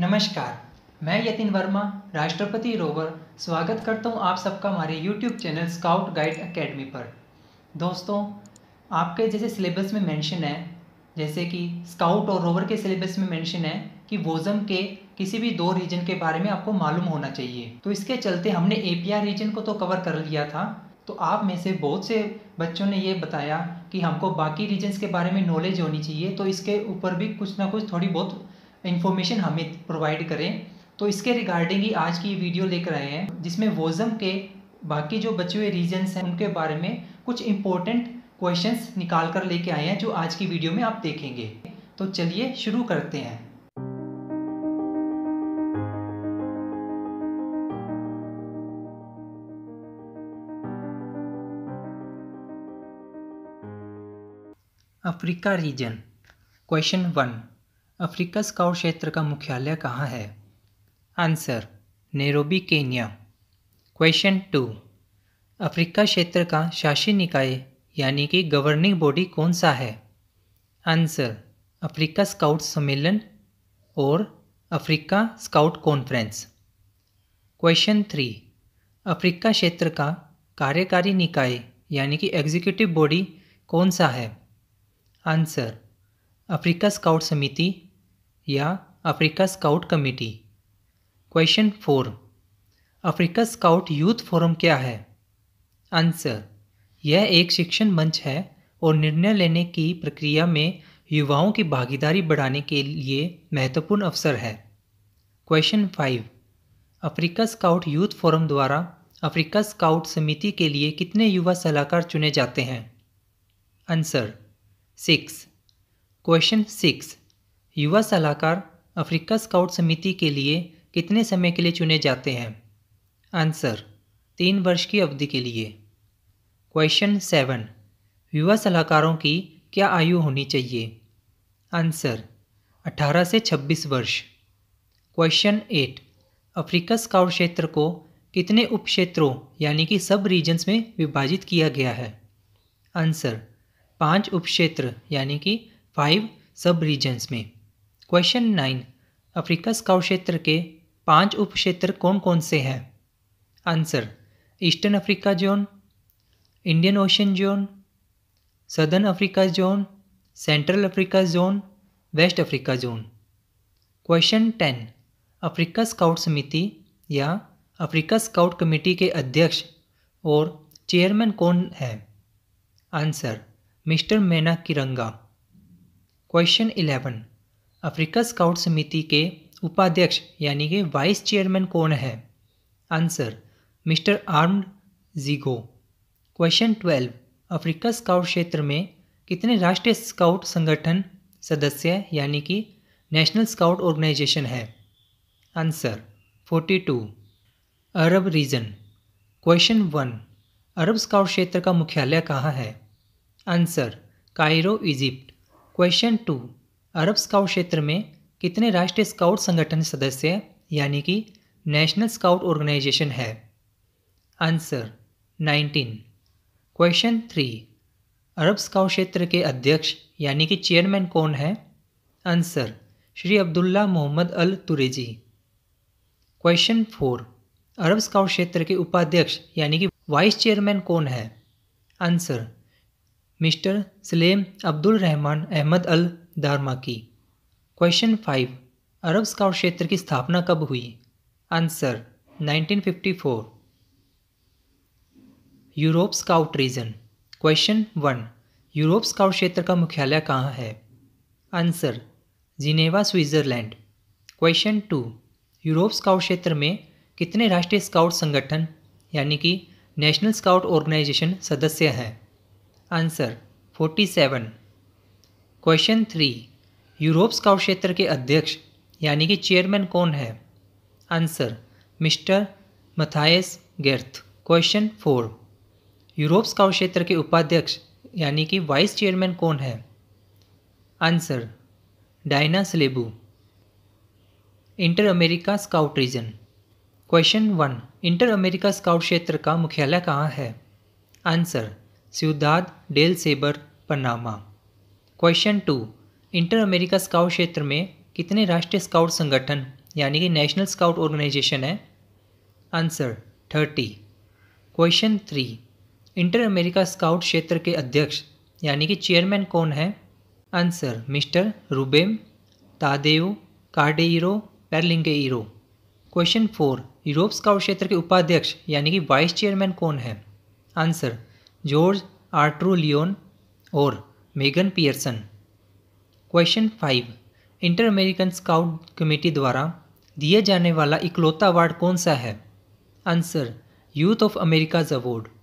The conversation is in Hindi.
नमस्कार मैं यतिन वर्मा राष्ट्रपति रोवर स्वागत करता हूं आप सबका हमारे YouTube channel scout guide academy पर दोस्तों आपके जैसे सिलेबस में मेंशन है जैसे कि स्काउट और रोवर के सिलेबस में मेंशन है कि वोजम के किसी भी दो रीजन के बारे में आपको मालूम होना चाहिए तो इसके चलते हमने ए रीजन को तो कवर कर लिया था तो आप में से बहुत से बच्चों ने ये बताया कि हमको बाकी रीजन्स के बारे में नॉलेज होनी चाहिए तो इसके ऊपर भी कुछ ना कुछ थोड़ी बहुत इन्फॉर्मेशन हमें प्रोवाइड करें तो इसके रिगार्डिंग ही आज की वीडियो लेकर आए हैं जिसमें वोज़म के बाकी जो बचे हुए रीजन्स हैं उनके बारे में कुछ इम्पोर्टेंट क्वेश्चंस निकाल कर लेके आए हैं जो आज की वीडियो में आप देखेंगे तो चलिए शुरू करते हैं Africa region question one Africa scout क्षेत्र का मुख्यालय कहाँ है answer Nairobi Kenya question two Africa क्षेत्र का शासी निकाय यानी कि गवर्निंग बॉडी कौन सा है आंसर अफ्रीका स्काउट सम्मेलन और Africa scout conference question three Africa क्षेत्र का कार्यकारी निकाय यानी कि एग्जीक्यूटिव बॉडी कौन सा है आंसर अफ्रीका स्काउट समिति या Africa scout committee question four Africa scout youth forum क्या है आंसर यह एक शिक्षण मंच है और निर्णय लेने की प्रक्रिया में युवाओं की भागीदारी बढ़ाने के लिए महत्वपूर्ण अवसर है question five Africa scout youth forum द्वारा अफ्रीका स्काउट समिति के लिए कितने युवा सलाहकार चुने जाते हैं आंसर सिक्स क्वेश्चन सिक्स युवा सलाहकार अफ्रीका स्काउट समिति के लिए कितने समय के लिए चुने जाते हैं आंसर तीन वर्ष की अवधि के लिए क्वेश्चन सेवन युवा सलाहकारों की क्या आयु होनी चाहिए आंसर 18 से 26 वर्ष क्वेश्चन एट अफ्रीका स्काउट क्षेत्र को कितने उप क्षेत्रों यानी कि सब रीजन्स में विभाजित किया गया है आंसर पांच उप क्षेत्र यानी कि फाइव सब रीजन्स में क्वेश्चन नाइन अफ्रीका स्काउट क्षेत्र के पांच उप क्षेत्र कौन कौन से हैं answer eastern Africa zone Indian Ocean zone southern Africa zone central Africa zone west Africa zone question ten Africa scout समिति या अफ्रीका स्काउट कमेटी के अध्यक्ष और चेयरमैन कौन है answer mister Maina Kiranga question eleven Africa scout समिति के उपाध्यक्ष यानी कि वाइस चेयरमैन कौन है answer mister Arm Jigo question twelve Africa scout क्षेत्र में कितने राष्ट्रीय स्काउट संगठन सदस्य यानी कि नेशनल स्काउट ऑर्गेनाइजेशन है answer forty two Arab region question one Arab scout क्षेत्र का मुख्यालय कहाँ है answer Cairo Egypt question two Arab scout क्षेत्र में कितने राष्ट्रीय स्काउट संगठन सदस्य यानी कि नेशनल स्काउट ऑर्गेनाइजेशन है answer 19 question three Arab scout क्षेत्र के अध्यक्ष यानी कि चेयरमैन कौन है answer Shri Abdullah Mohammed Al Turaiji question four Arab scout क्षेत्र के उपाध्यक्ष यानी कि वाइस चेयरमैन कौन है answer mister Salem Abdul Rahman Ahmed Al Dharma की क्वेश्चन फाइव अरब स्काउट क्षेत्र की स्थापना कब हुई answer 1954 Europe scout region question one Europe scout क्षेत्र का मुख्यालय कहाँ है answer Geneva Switzerland question two Europe scout क्षेत्र में कितने राष्ट्रीय स्काउट संगठन यानी कि नेशनल स्काउट ऑर्गेनाइजेशन सदस्य हैं answer 47 question three Europe scout क्षेत्र के अध्यक्ष यानी कि चेयरमैन कौन है answer mister Mathias Gerth question four Europe scout क्षेत्र के उपाध्यक्ष यानी कि वाइस चेयरमैन कौन है answer Diana Slebu inter America scout region question one inter America scout क्षेत्र का मुख्यालय कहाँ है answer Ciudad del Saber Panama question two inter America scout क्षेत्र में कितने राष्ट्रीय स्काउट संगठन यानी कि नेशनल स्काउट ऑर्गेनाइजेशन है answer thirty question three inter America scout क्षेत्र के अध्यक्ष यानी कि चेयरमैन कौन है answer mister Rubem Tadeu Cordeiro Perlingeiro question four Europe scout क्षेत्र के उपाध्यक्ष यानी कि वाइस चेयरमैन कौन है आंसर जॉर्ज आर्ट्रो लियोन और Megan Pearson question five inter American scout committee द्वारा दिया जाने वाला इकलौता अवार्ड कौन सा है answer youth of Americas award